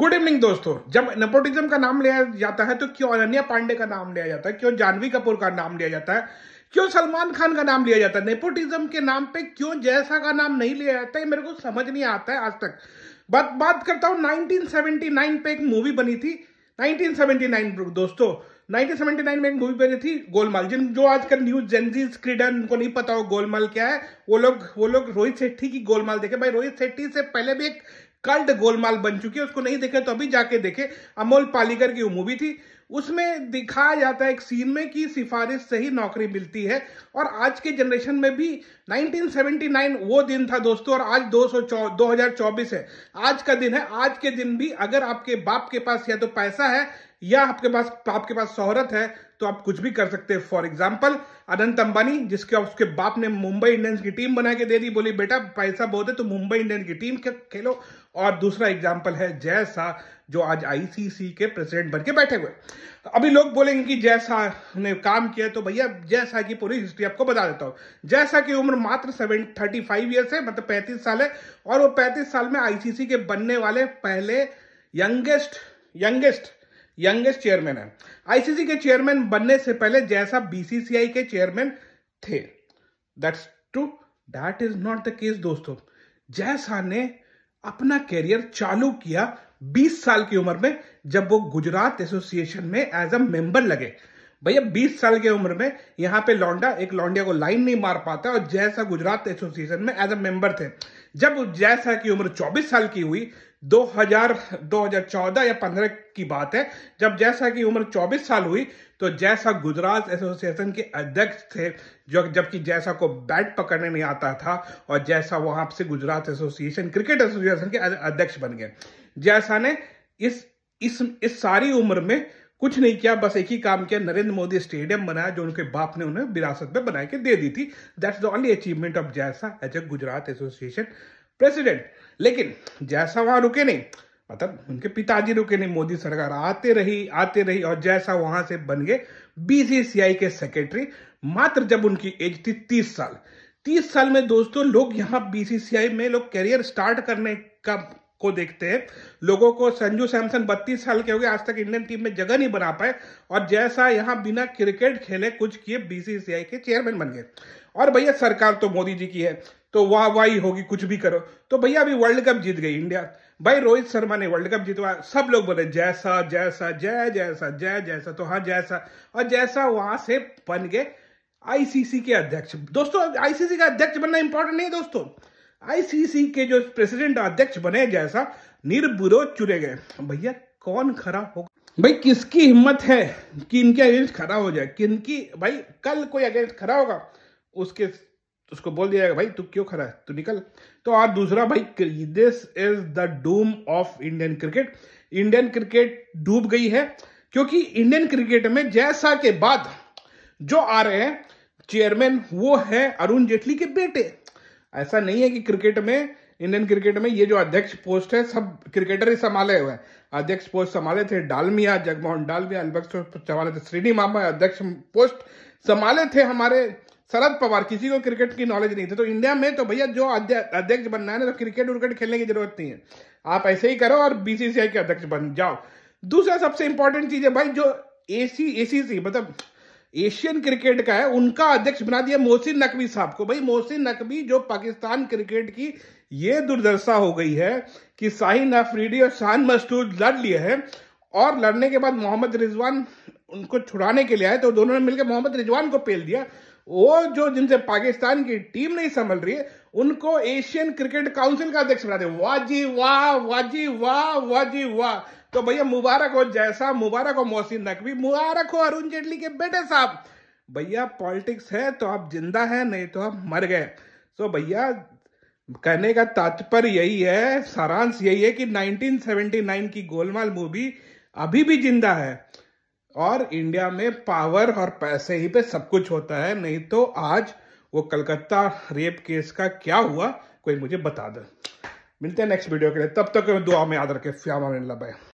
good evening दोस्तों जब nepotism का नाम लिया जाता है तो क्यों अनन्या पांडे का नाम लिया जाता है क्यों जानवी कपूर का नाम लिया जाता है क्यों सलमान खान का नाम लिया जाता है नेपोटिज्म के नाम पे क्यों जैसा का नाम नहीं लिया जाता है मेरे को समझ नहीं आता है आज तक बात बात करता हूं नाइनटीन पे एक मूवी बनी थी नाइनटीन दोस्तों 1979 में एक मूवी बनी थी गोलमाल जिन जो आजकल न्यू जेंजी क्रीडन उनको नहीं पता हो गोलमाल क्या है वो लोग वो लोग रोहित शेट्टी की गोलमाल देखे भाई रोहित शेट्टी से पहले भी एक कल्ड गोलमाल बन चुकी है उसको नहीं देखे तो अभी जाके देखे अमोल पालीकर की मूवी थी उसमें दिखाया जाता है एक सीन में कि सिफारिश से ही नौकरी मिलती है और आज के जनरेशन में भी 1979 वो दिन था दोस्तों और आज दो सौ दो हजार चौबीस है आज का दिन है आज के दिन भी अगर आपके बाप के पास या तो पैसा है या आपके पास आपके पास शोहरत है तो आप कुछ भी कर सकते हैं फॉर एग्जाम्पल अनंत अंबानी जिसके उसके बाप ने मुंबई इंडियंस की टीम बना के दे दी बोली बेटा पैसा बहुत है तो मुंबई इंडियंस की टीम खेलो और दूसरा एग्जाम्पल है जय शाह जो आज आईसीसी के प्रेसिडेंट बन के बैठे हुए तो अभी लोग बोलेंगे कि जय शाह ने काम किया तो भैया जय शाह की पूरी हिस्ट्री आपको बता देता हूं जय शाह की उम्र मात्र सेवन थर्टी फाइव ईयर्स है मतलब पैंतीस साल है और वो पैंतीस साल में आईसीसी के बनने वाले पहले यंगेस्ट यंगेस्ट यंगेस्ट चेयरमैन है आईसीसी के चेयरमैन बनने से पहले जैसा बीसीसीआई के चेयरमैन थे that's true that is not the case दोस्तों जैसा ने अपना करियर चालू किया 20 साल की उम्र में जब वो गुजरात एसोसिएशन में एज अ मेंबर लगे भैया 20 साल की उम्र में यहां पे लौंडा एक लौंडिया को लाइन नहीं मार पाता और जैसा गुजरात एसोसिएशन में एज अ मेंबर थे जब जैसा शाह की उम्र 24 साल की हुई 2000 2014 या 15 की बात है जब जैसा की उम्र 24 साल हुई तो जैसा गुजरात एसोसिएशन के अध्यक्ष थे जो जबकि जैसा को बैट पकड़ने नहीं आता था और जैसा वहां से गुजरात एसोसिएशन क्रिकेट एसोसिएशन के अध्यक्ष बन गए जैसा ने इस इस इस सारी उम्र में कुछ नहीं किया बस एक ही काम किया नरेंद्र मोदी स्टेडियम बनाया जो उनके बाप ने उन्हें विरासत में बना के दे दी थी that's the only achievement of जैसा as a Gujarat association president लेकिन जैसा वहां रुके नहीं मतलब उनके पिताजी रुके नहीं मोदी सरकार आते रही आते रही और जैसा वहां से बन गए बीसीसीआई के सेक्रेटरी मात्र जब उनकी एज थी तीस साल तीस साल में दोस्तों लोग यहां बीसीसीआई में लोग करियर स्टार्ट करने का को देखते हैं लोगों को संजू सैमसन 32 साल के हो गए आज तक इंडियन टीम में जगह नहीं बना पाए और जैसा यहाँ बिना क्रिकेट खेले कुछ किए बीसीसीआई के चेयरमैन बन गए और भैया सरकार तो मोदी जी की है तो वाह वाह होगी कुछ भी करो तो भैया अभी वर्ल्ड कप जीत गई इंडिया भाई रोहित शर्मा ने वर्ल्ड कप जीतवा सब लोग बोले जैसा जैसा जय जैसा जय जैसा तो हाँ जैसा और जैसा वहां से बन गए आईसीसी के अध्यक्ष दोस्तों आईसीसी का अध्यक्ष बनना इंपॉर्टेंट नहीं दोस्तों आईसीसी के जो प्रेसिडेंट अध्यक्ष बने जैसा निर्बुरो चुने गए भैया कौन खड़ा होगा भाई किसकी हिम्मत है कि इनके अगेंस्ट खड़ा हो जाए किनकी भाई कल कोई अगेंस्ट खड़ा होगा उसके तो उसको बोल दिया जाएगा भाई तू क्यों खड़ा है तू निकल तो और दूसरा भाई this is the doom of Indian cricket Indian cricket डूब गई है क्योंकि इंडियन क्रिकेट में जैसा के बाद जो आ रहे हैं चेयरमैन वो है अरुण जेटली के बेटे ऐसा नहीं है कि क्रिकेट में इंडियन क्रिकेट में ये जो अध्यक्ष पोस्ट है सब क्रिकेटर ही संभाले हुए हैं अध्यक्ष पोस्ट संभाले थे डालमिया जगमोहन डालमिया अलबक्स संभाले थे श्रीनी मामा अध्यक्ष पोस्ट संभाले थे हमारे शरद पवार किसी को क्रिकेट की नॉलेज नहीं थी तो इंडिया में तो भैया जो अध्यक्ष बनना है ना तो क्रिकेट उर्केट खेलने की जरूरत नहीं है आप ऐसे ही करो और बीसीसीआई के अध्यक्ष बन जाओ दूसरा सबसे इंपॉर्टेंट चीज है भाई जो एसी एसीसी मतलब एशियन क्रिकेट का है उनका अध्यक्ष बना दिया मोहसिन नकवी साहब को भाई मोहसिन नकवी जो पाकिस्तान क्रिकेट की ये दुर्दशा हो गई है कि शाहिन अफरीडी और शान मस्तूद लड़ लिए हैं और लड़ने के बाद मोहम्मद रिजवान उनको छुड़ाने के लिए आए तो दोनों ने मिलकर मोहम्मद रिजवान को पेल दिया वो जो जिनसे पाकिस्तान की टीम नहीं संभल रही है उनको एशियन क्रिकेट काउंसिल का अध्यक्ष बना दे वाह वाह वाजी वाह वाजी वाह तो भैया मुबारक हो जैसा मुबारक हो मोहसिन नकवी मुबारक हो अरुण जेटली के बेटे साहब भैया पॉलिटिक्स है तो आप जिंदा हैं नहीं तो आप मर गए सो तो भैया कहने का तात्पर्य यही है सारांश यही है कि 1979 की गोलमाल मूवी अभी भी जिंदा है और इंडिया में पावर और पैसे ही पे सब कुछ होता है नहीं तो आज वो कलकत्ता रेप केस का क्या हुआ कोई मुझे बता दे मिलते हैं नेक्स्ट वीडियो के लिए तब तक तो दुआ में याद रखें श्यामा